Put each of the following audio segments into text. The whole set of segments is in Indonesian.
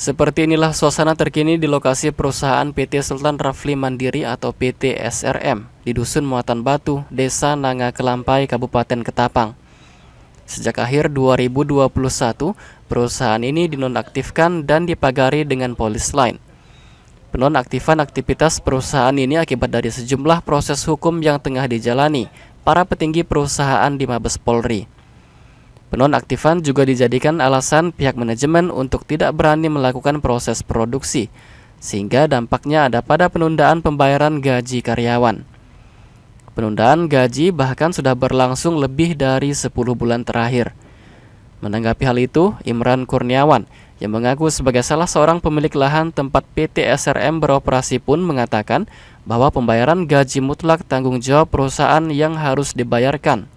Seperti inilah suasana terkini di lokasi perusahaan PT Sultan Rafli Mandiri atau PT SRM di Dusun Muatan Batu, Desa Nanga Kelampai, Kabupaten Ketapang. Sejak akhir 2021, perusahaan ini dinonaktifkan dan dipagari dengan polis lain. Penonaktifan aktivitas perusahaan ini akibat dari sejumlah proses hukum yang tengah dijalani para petinggi perusahaan di Mabes Polri. Penonaktifan juga dijadikan alasan pihak manajemen untuk tidak berani melakukan proses produksi, sehingga dampaknya ada pada penundaan pembayaran gaji karyawan. Penundaan gaji bahkan sudah berlangsung lebih dari 10 bulan terakhir. Menanggapi hal itu, Imran Kurniawan yang mengaku sebagai salah seorang pemilik lahan tempat PT SRM beroperasi pun mengatakan bahwa pembayaran gaji mutlak tanggung jawab perusahaan yang harus dibayarkan.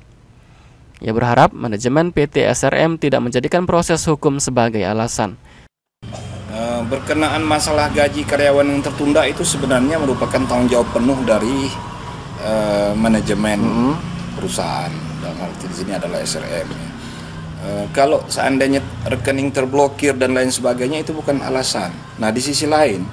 Ia berharap manajemen PT SRM tidak menjadikan proses hukum sebagai alasan. Eh, berkenaan masalah gaji karyawan yang tertunda itu sebenarnya merupakan tanggung jawab penuh dari uh, manajemen hmm. perusahaan. Dalam hal di sini adalah SRM. Uh, eh, kalau seandainya rekening terblokir dan lain sebagainya itu bukan alasan. Nah di sisi lain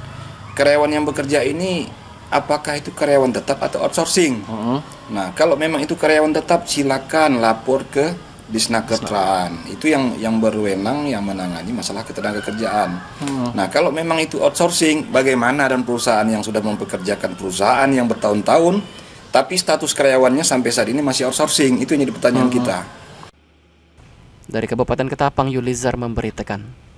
karyawan yang bekerja ini apakah itu karyawan tetap atau outsourcing. Uh -huh. Nah, kalau memang itu karyawan tetap, silakan lapor ke Disnakertraan. Itu yang yang berwenang yang menangani masalah ketenaga kerjaan. Uh -huh. Nah, kalau memang itu outsourcing, bagaimana dan perusahaan yang sudah mempekerjakan perusahaan yang bertahun-tahun, tapi status karyawannya sampai saat ini masih outsourcing, itu yang jadi pertanyaan uh -huh. kita. Dari Kabupaten Ketapang, Yulizar memberitakan.